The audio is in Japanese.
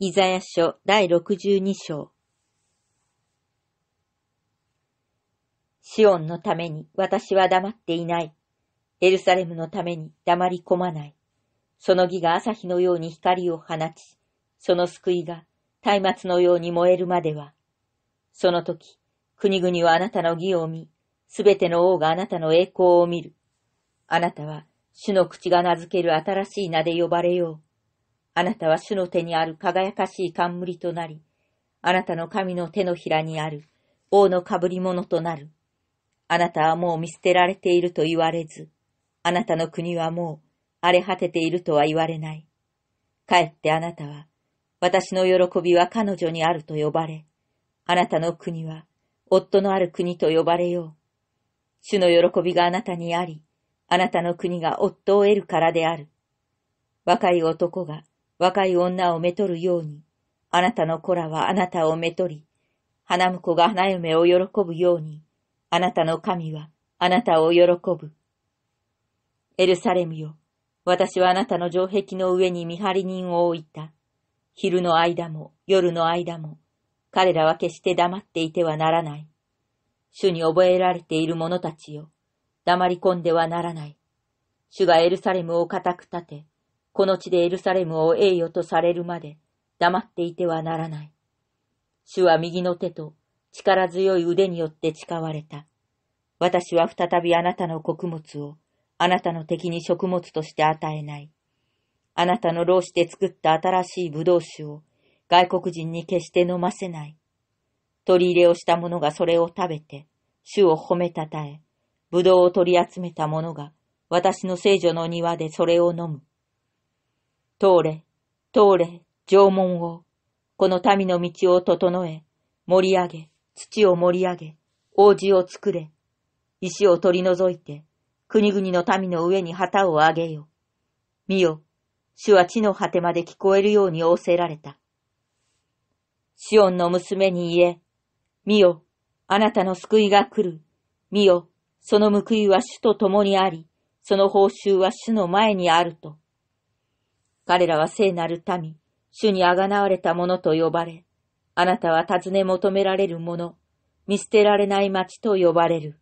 イザヤ書第六十二章。シオンのために私は黙っていない。エルサレムのために黙り込まない。その義が朝日のように光を放ち、その救いが松明のように燃えるまでは。その時、国々はあなたの義を見、すべての王があなたの栄光を見る。あなたは、主の口が名付ける新しい名で呼ばれよう。あなたは主の手にある輝かしい冠となり、あなたの神の手のひらにある王の被り物となる。あなたはもう見捨てられていると言われず、あなたの国はもう荒れ果てているとは言われない。かえってあなたは、私の喜びは彼女にあると呼ばれ、あなたの国は夫のある国と呼ばれよう。主の喜びがあなたにあり、あなたの国が夫を得るからである。若い男が若い女をめとるように、あなたの子らはあなたをめとり、花婿が花嫁を喜ぶように、あなたの神はあなたを喜ぶ。エルサレムよ、私はあなたの城壁の上に見張り人を置いた。昼の間も夜の間も、彼らは決して黙っていてはならない。主に覚えられている者たちよ、黙り込んではならない。主がエルサレムを固く立て、この地でエルサレムを栄誉とされるまで黙っていてはならない。主は右の手と力強い腕によって誓われた。私は再びあなたの穀物をあなたの敵に食物として与えない。あなたの老子で作った新しい葡萄酒を外国人に決して飲ませない。取り入れをした者がそれを食べて、主を褒めたたえ、葡萄を取り集めた者が私の聖女の庭でそれを飲む。通れ、通れ、縄文を、この民の道を整え、盛り上げ、土を盛り上げ、王子を作れ、石を取り除いて、国々の民の上に旗を上げよ。見よ、主は地の果てまで聞こえるように仰せられた。シオンの娘に言え、見よ、あなたの救いが来る。見よ、その報いは主と共にあり、その報酬は主の前にあると。彼らは聖なる民、主にあがなわれた者と呼ばれ、あなたは尋ね求められる者、見捨てられない町と呼ばれる。